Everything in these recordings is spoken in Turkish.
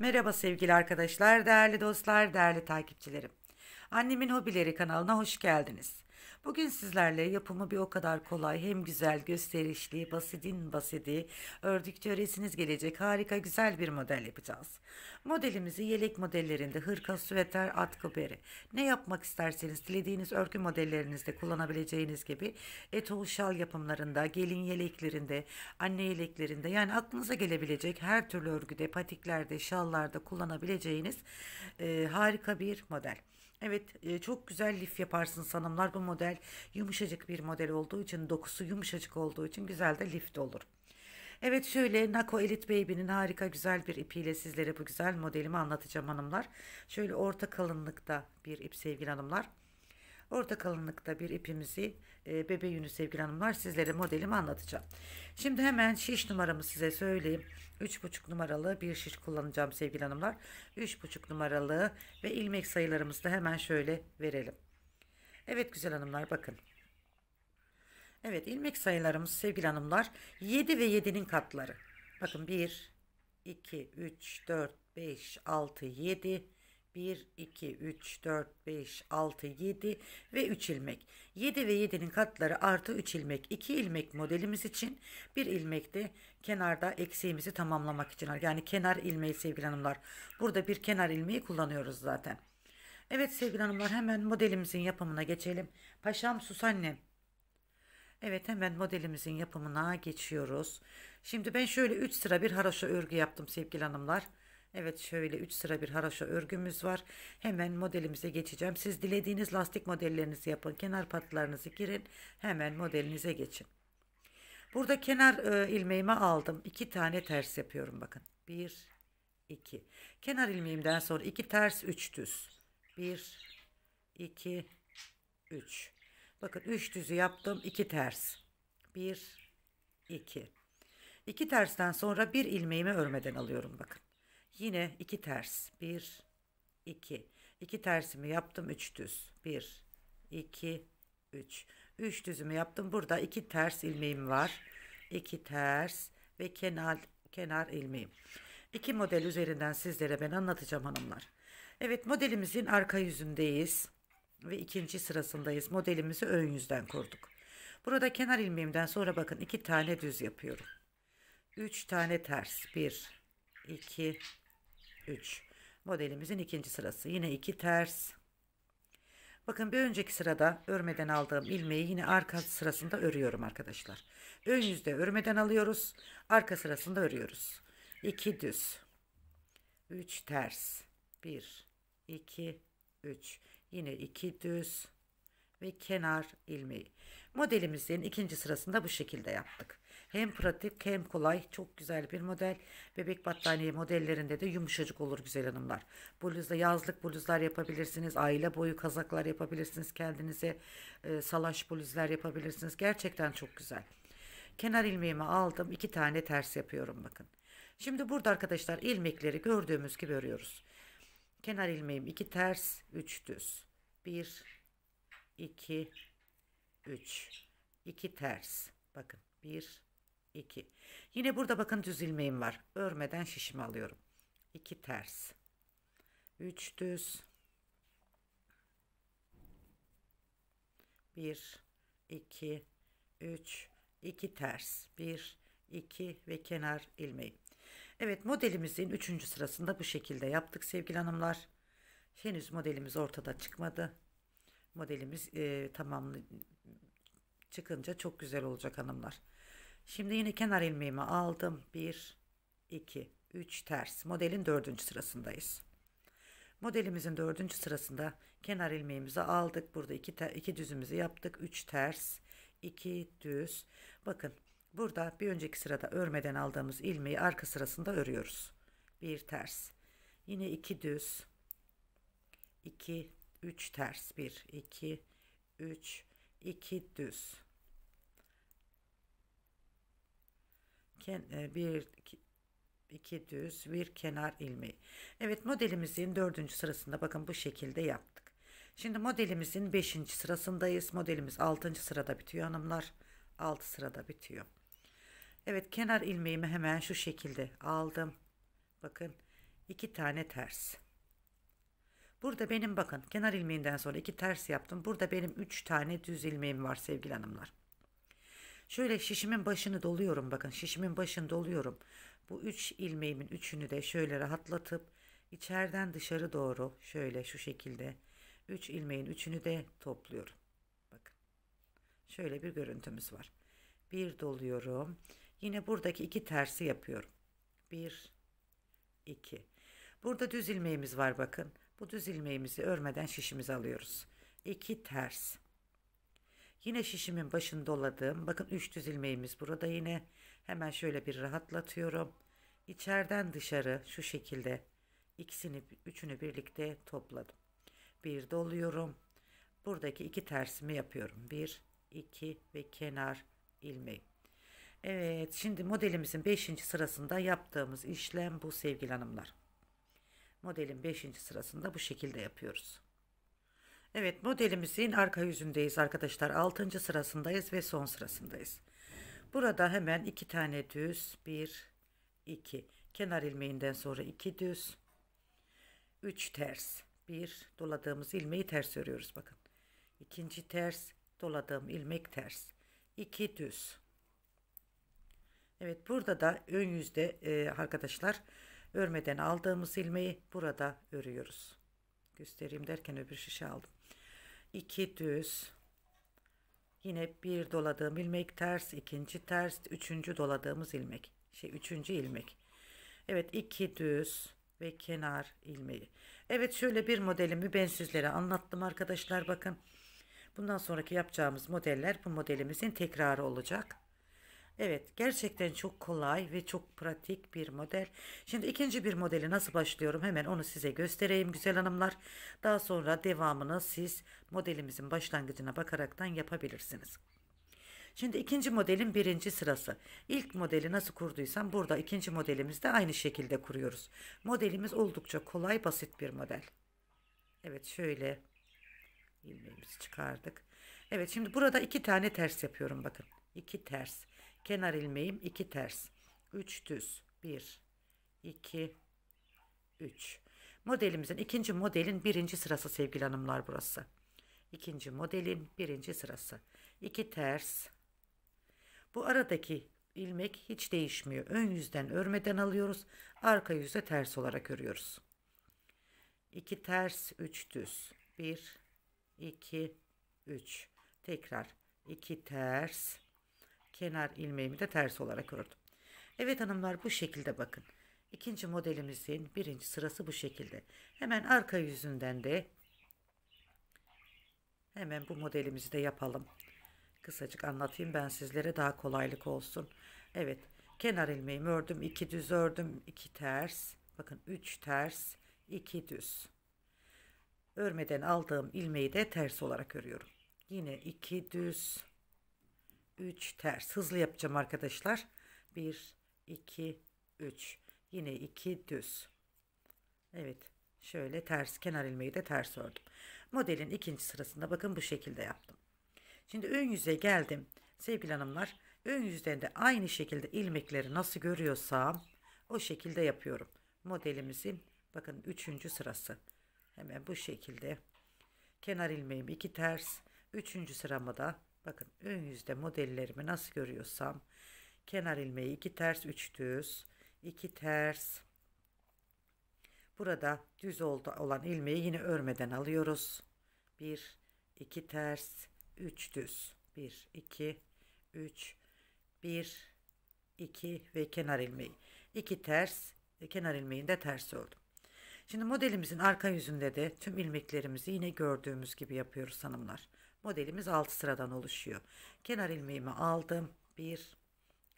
Merhaba sevgili arkadaşlar, değerli dostlar, değerli takipçilerim. Annemin Hobileri kanalına hoş geldiniz. Bugün sizlerle yapımı bir o kadar kolay hem güzel gösterişli basitin basidi ördükçe öresiniz gelecek harika güzel bir model yapacağız. Modelimizi yelek modellerinde hırka, süveter, atkı, bere ne yapmak isterseniz dilediğiniz örgü modellerinizde kullanabileceğiniz gibi etol şal yapımlarında, gelin yeleklerinde, anne yeleklerinde yani aklınıza gelebilecek her türlü örgüde, patiklerde, şallarda kullanabileceğiniz e, harika bir model. Evet e, çok güzel lif yaparsınız hanımlar. Bu model yumuşacık bir model olduğu için dokusu yumuşacık olduğu için güzel de lift olur. Evet şöyle Nako Elite Baby'nin harika güzel bir ipiyle sizlere bu güzel modelimi anlatacağım hanımlar. Şöyle orta kalınlıkta bir ip sevgili hanımlar. Orta kalınlıkta bir ipimizi e, bebe yünü sevgili hanımlar sizlere modelimi anlatacağım. Şimdi hemen şiş numaramı size söyleyeyim. 3,5 numaralı bir şiş kullanacağım sevgili hanımlar. 3,5 numaralı ve ilmek sayılarımızı da hemen şöyle verelim. Evet güzel hanımlar bakın. Evet ilmek sayılarımız sevgili hanımlar 7 ve 7'nin katları. Bakın 1, 2, 3, 4, 5, 6, 7, 1, 2, 3, 4, 5, 6, 7 ve 3 ilmek. 7 ve 7'nin katları artı 3 ilmek. 2 ilmek modelimiz için 1 ilmek de kenarda eksiğimizi tamamlamak için. Yani kenar ilmeği sevgili hanımlar. Burada bir kenar ilmeği kullanıyoruz zaten. Evet sevgili hanımlar hemen modelimizin yapımına geçelim. Paşam Susanne. Evet hemen modelimizin yapımına geçiyoruz. Şimdi ben şöyle 3 sıra bir haroşa örgü yaptım sevgili hanımlar. Evet şöyle 3 sıra bir haraşo örgümüz var. Hemen modelimize geçeceğim. Siz dilediğiniz lastik modellerinizi yapın. Kenar patlarınızı girin. Hemen modelinize geçin. Burada kenar e, ilmeğimi aldım. 2 tane ters yapıyorum bakın. 1 2. Kenar ilmeğimden sonra 2 ters 3 düz. 1 2 3. Bakın 3 düzü yaptım. 2 ters. 1 2. 2 tersten sonra bir ilmeğimi örmeden alıyorum bakın. Yine iki ters. Bir, iki. İki tersimi yaptım. Üç düz. Bir, iki, üç. Üç düzümü yaptım. Burada iki ters ilmeğim var. İki ters ve kenar, kenar ilmeğim. İki model üzerinden sizlere ben anlatacağım hanımlar. Evet modelimizin arka yüzündeyiz ve ikinci sırasındayız. Modelimizi ön yüzden kurduk. Burada kenar ilmeğimden sonra bakın iki tane düz yapıyorum. Üç tane ters. Bir, iki, 3. Modelimizin ikinci sırası. Yine 2 ters. Bakın bir önceki sırada örmeden aldığım ilmeği yine arka sırasında örüyorum arkadaşlar. Ön yüzde örmeden alıyoruz. Arka sırasında örüyoruz. 2 düz. 3 ters. 1, 2, 3. Yine 2 düz ve kenar ilmeği. Modelimizin ikinci sırasında bu şekilde yaptık. Hem pratik hem kolay. Çok güzel bir model. Bebek battaniye modellerinde de yumuşacık olur güzel hanımlar. Bluzda yazlık bluzlar yapabilirsiniz. Aile boyu kazaklar yapabilirsiniz. Kendinize e, salaş bluzlar yapabilirsiniz. Gerçekten çok güzel. Kenar ilmeğimi aldım. iki tane ters yapıyorum bakın. Şimdi burada arkadaşlar ilmekleri gördüğümüz gibi örüyoruz. Kenar ilmeğim 2 ters 3 düz. 1 2 3 2 ters. Bakın 1 2. Yine burada bakın düz ilmeğim var. Örmeden şişimi alıyorum. 2 ters. 3 düz. 1 2 3 2 ters. 1 2 ve kenar ilmeği. Evet modelimizin 3. sırasında bu şekilde yaptık sevgili hanımlar. Henüz modelimiz ortada çıkmadı. Modelimiz e, tamamlı çıkınca çok güzel olacak hanımlar. Şimdi yine kenar ilmeğimi aldım. 1, 2, 3 ters. Modelin dördüncü sırasındayız. Modelimizin dördüncü sırasında kenar ilmeğimizi aldık. Burada iki, iki düzümüzü yaptık. 3 ters, 2 düz. Bakın burada bir önceki sırada örmeden aldığımız ilmeği arka sırasında örüyoruz. 1 ters. Yine 2 düz. 2 3 ters. 1 2 3 2 düz. E, bir iki düz bir kenar ilmeği. Evet modelimizin dördüncü sırasında bakın bu şekilde yaptık. Şimdi modelimizin beşinci sırasındayız. Modelimiz altıncı sırada bitiyor hanımlar. Altı sırada bitiyor. Evet kenar ilmeğimi hemen şu şekilde aldım. Bakın iki tane ters. Burada benim bakın kenar ilmeğinden sonra iki ters yaptım. Burada benim üç tane düz ilmeğim var sevgili hanımlar. Şöyle şişimin başını doluyorum bakın şişimin başını doluyorum. Bu üç ilmeğimin üçünü de şöyle rahatlatıp içeriden dışarı doğru şöyle şu şekilde üç ilmeğin üçünü de topluyorum. Bakın şöyle bir görüntümüz var. Bir doluyorum. Yine buradaki iki tersi yapıyorum. Bir, iki. Burada düz ilmeğimiz var bakın. Bu düz ilmeğimizi örmeden şişimizi alıyoruz. İki ters. Yine şişimin başını doladım. Bakın 3 düz ilmeğimiz burada yine. Hemen şöyle bir rahatlatıyorum. İçeriden dışarı şu şekilde ikisini üçünü birlikte topladım. Bir doluyorum. Buradaki iki tersimi yapıyorum. Bir, iki ve kenar ilmeği. Evet şimdi modelimizin 5. sırasında yaptığımız işlem bu sevgili hanımlar. Modelin 5. sırasında bu şekilde yapıyoruz. Evet modelimizin arka yüzündeyiz arkadaşlar. 6. sırasındayız ve son sırasındayız. Burada hemen 2 tane düz 1 2 kenar ilmeğinden sonra 2 düz 3 ters 1 doladığımız ilmeği ters örüyoruz bakın. İkinci ters doladığım ilmek ters 2 düz. Evet burada da ön yüzde e, arkadaşlar örmeden aldığımız ilmeği burada örüyoruz. Göstereyim derken öbür şişe aldım. 2 düz yine bir doladığım ilmek ters ikinci ters üçüncü doladığımız ilmek şey üçüncü ilmek Evet iki düz ve kenar ilmeği Evet şöyle bir modelimi ben sizlere anlattım arkadaşlar bakın bundan sonraki yapacağımız modeller bu modelimizin tekrarı olacak Evet gerçekten çok kolay ve çok pratik bir model. Şimdi ikinci bir modeli nasıl başlıyorum hemen onu size göstereyim güzel hanımlar. Daha sonra devamını siz modelimizin başlangıcına bakaraktan yapabilirsiniz. Şimdi ikinci modelin birinci sırası. İlk modeli nasıl kurduysam burada ikinci modelimizde aynı şekilde kuruyoruz. Modelimiz oldukça kolay basit bir model. Evet şöyle ilmeğimizi çıkardık. Evet şimdi burada iki tane ters yapıyorum bakın. iki ters. Kenar ilmeğim 2 ters. 3 düz. 1 2 3. Modelimizin ikinci modelin birinci sırası sevgili hanımlar burası. İkinci modelin birinci sırası. 2 ters. Bu aradaki ilmek hiç değişmiyor. Ön yüzden örmeden alıyoruz. Arka yüzde ters olarak örüyoruz. 2 ters 3 düz. 1 2 3. Tekrar 2 ters kenar ilmeğimi de ters olarak ördüm. Evet hanımlar bu şekilde bakın. İkinci modelimizin birinci sırası bu şekilde. Hemen arka yüzünden de hemen bu modelimizi de yapalım. Kısacık anlatayım ben sizlere daha kolaylık olsun. Evet kenar ilmeğimi ördüm. 2 düz ördüm. 2 ters. Bakın 3 ters. 2 düz. Örmeden aldığım ilmeği de ters olarak örüyorum. Yine 2 düz. 3 ters. Hızlı yapacağım arkadaşlar. 1, 2, 3. Yine 2 düz. Evet. Şöyle ters kenar ilmeği de ters ördüm. Modelin ikinci sırasında bakın bu şekilde yaptım. Şimdi ön yüze geldim. Sevgili hanımlar ön yüzden de aynı şekilde ilmekleri nasıl görüyorsam o şekilde yapıyorum. Modelimizin bakın üçüncü sırası. Hemen bu şekilde kenar ilmeğim iki ters. Üçüncü sırama da Bakın ön yüzde modellerimi nasıl görüyorsam kenar ilmeği iki ters üç düz iki ters burada düz oldu olan ilmeği yine örmeden alıyoruz bir iki ters üç düz bir iki üç bir iki ve kenar ilmeği iki ters ve kenar ilmeğinde ters oldu. Şimdi modelimizin arka yüzünde de tüm ilmeklerimizi yine gördüğümüz gibi yapıyoruz hanımlar. Modelimiz 6 sıradan oluşuyor. Kenar ilmeğimi aldım. 1,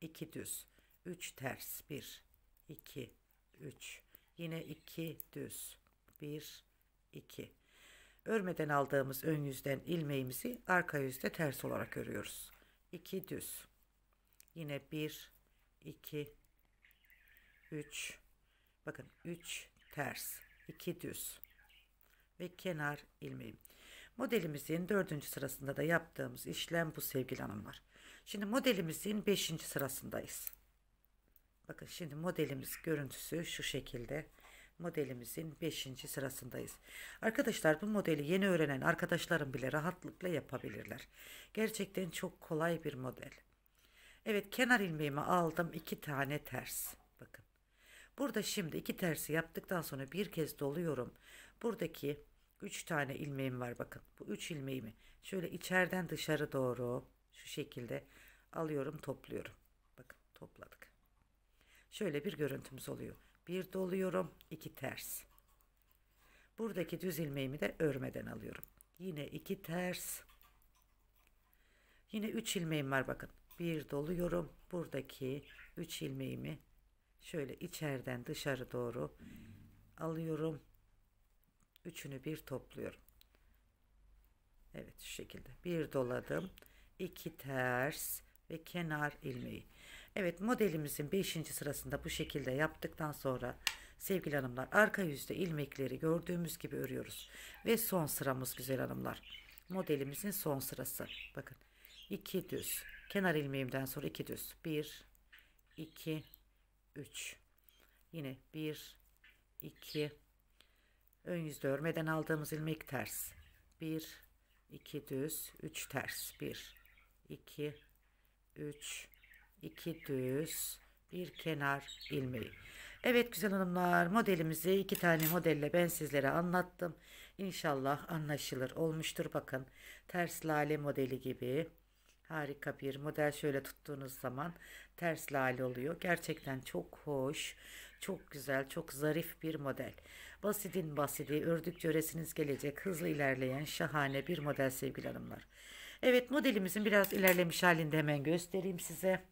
2 düz, 3 ters, 1, 2, 3, yine 2 düz, 1, 2. Örmeden aldığımız ön yüzden ilmeğimizi arka yüzde ters olarak örüyoruz. 2 düz, yine 1, 2, 3, bakın 3 ters, 2 düz ve kenar ilmeğim. Modelimizin dördüncü sırasında da yaptığımız işlem bu sevgili hanımlar. Şimdi modelimizin beşinci sırasındayız. Bakın şimdi modelimiz görüntüsü şu şekilde. Modelimizin beşinci sırasındayız. Arkadaşlar bu modeli yeni öğrenen arkadaşlarım bile rahatlıkla yapabilirler. Gerçekten çok kolay bir model. Evet kenar ilmeğimi aldım. iki tane ters. Bakın. Burada şimdi iki tersi yaptıktan sonra bir kez doluyorum. Buradaki 3 tane ilmeğim var bakın. Bu 3 ilmeğimi şöyle içeriden dışarı doğru şu şekilde alıyorum topluyorum. Bakın topladık. Şöyle bir görüntümüz oluyor. Bir doluyorum, iki ters. Buradaki düz ilmeğimi de örmeden alıyorum. Yine iki ters. Yine 3 ilmeğim var bakın. Bir doluyorum. Buradaki 3 ilmeğimi şöyle içeriden dışarı doğru alıyorum Üçünü bir topluyorum. Evet şu şekilde. Bir doladım. iki ters ve kenar ilmeği. Evet modelimizin 5. sırasında bu şekilde yaptıktan sonra sevgili hanımlar arka yüzde ilmekleri gördüğümüz gibi örüyoruz. Ve son sıramız güzel hanımlar. Modelimizin son sırası. Bakın 2 düz. Kenar ilmeğimden sonra 2 düz. 1 2 3 Yine 1 2 Ön yüzde örmeden aldığımız ilmek ters. 1, 2 düz, 3 ters. 1, 2, 3, 2 düz, bir kenar ilmeği. Evet güzel hanımlar modelimizi iki tane modelle ben sizlere anlattım. İnşallah anlaşılır olmuştur bakın. Ters lale modeli gibi harika bir model şöyle tuttuğunuz zaman ters lale oluyor. Gerçekten çok hoş. Çok güzel, çok zarif bir model. Basidin basidi, ördükçe öresiniz gelecek, hızlı ilerleyen şahane bir model sevgili hanımlar. Evet modelimizin biraz ilerlemiş halinde hemen göstereyim size.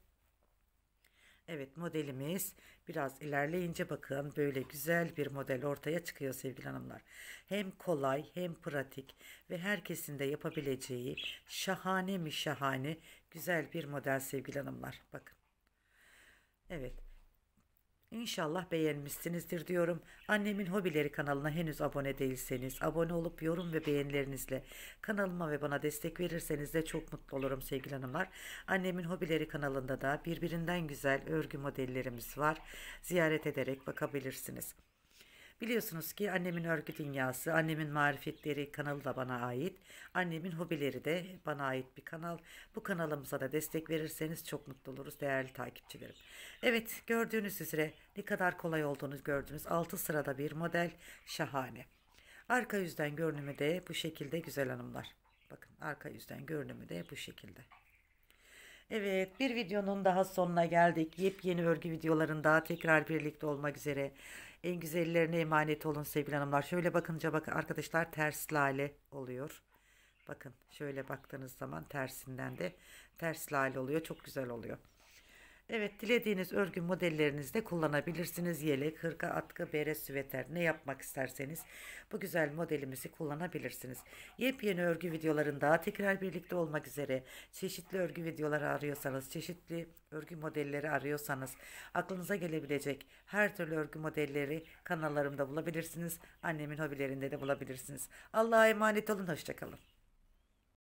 Evet modelimiz biraz ilerleyince bakın böyle güzel bir model ortaya çıkıyor sevgili hanımlar. Hem kolay hem pratik ve herkesin de yapabileceği şahane mi şahane güzel bir model sevgili hanımlar. Bakın. Evet İnşallah beğenmişsinizdir diyorum. Annemin Hobileri kanalına henüz abone değilseniz, abone olup yorum ve beğenilerinizle kanalıma ve bana destek verirseniz de çok mutlu olurum sevgili hanımlar. Annemin Hobileri kanalında da birbirinden güzel örgü modellerimiz var. Ziyaret ederek bakabilirsiniz. Biliyorsunuz ki annemin örgü dünyası, annemin marifetleri kanalı da bana ait. Annemin hobileri de bana ait bir kanal. Bu kanalımıza da destek verirseniz çok mutlu oluruz değerli takipçilerim. Evet gördüğünüz üzere ne kadar kolay olduğunu gördünüz. 6 sırada bir model şahane. Arka yüzden görünümü de bu şekilde güzel hanımlar. Bakın arka yüzden görünümü de bu şekilde. Evet bir videonun daha sonuna geldik. Yepyeni örgü videolarında tekrar birlikte olmak üzere. En güzellerine emanet olun sevgili hanımlar. Şöyle bakınca bakın arkadaşlar ters lale oluyor. Bakın şöyle baktığınız zaman tersinden de ters lale oluyor. Çok güzel oluyor. Evet dilediğiniz örgü modellerinizde kullanabilirsiniz. Yelek, hırka, atkı, bere, süveter ne yapmak isterseniz bu güzel modelimizi kullanabilirsiniz. Yepyeni örgü videolarında tekrar birlikte olmak üzere çeşitli örgü videoları arıyorsanız, çeşitli örgü modelleri arıyorsanız aklınıza gelebilecek her türlü örgü modelleri kanallarımda bulabilirsiniz. Annemin hobilerinde de bulabilirsiniz. Allah'a emanet olun. Hoşçakalın.